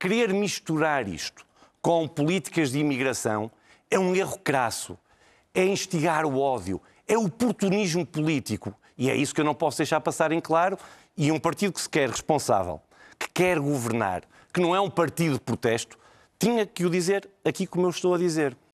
Querer misturar isto com políticas de imigração é um erro crasso, é instigar o ódio, é oportunismo político. E é isso que eu não posso deixar passar em claro. E um partido que se quer responsável, que quer governar, que não é um partido de protesto, tinha que o dizer aqui como eu estou a dizer.